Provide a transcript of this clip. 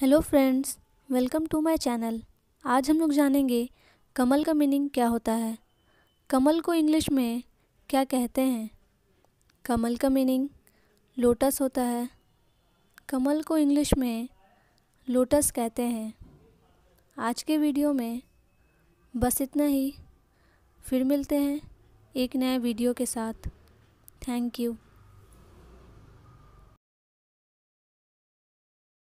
hello friends welcome to my channel आज हम लोग जानेंगे कमल का मीनिंग क्या होता है कमल को इंग्लिश में क्या कहते हैं कमल का मीनिंग लोटस होता है कमल को इंग्लिश में लोटस कहते हैं आज के वीडियो में बस इतना ही फिर मिलते हैं एक नए वीडियो के साथ थैंक यू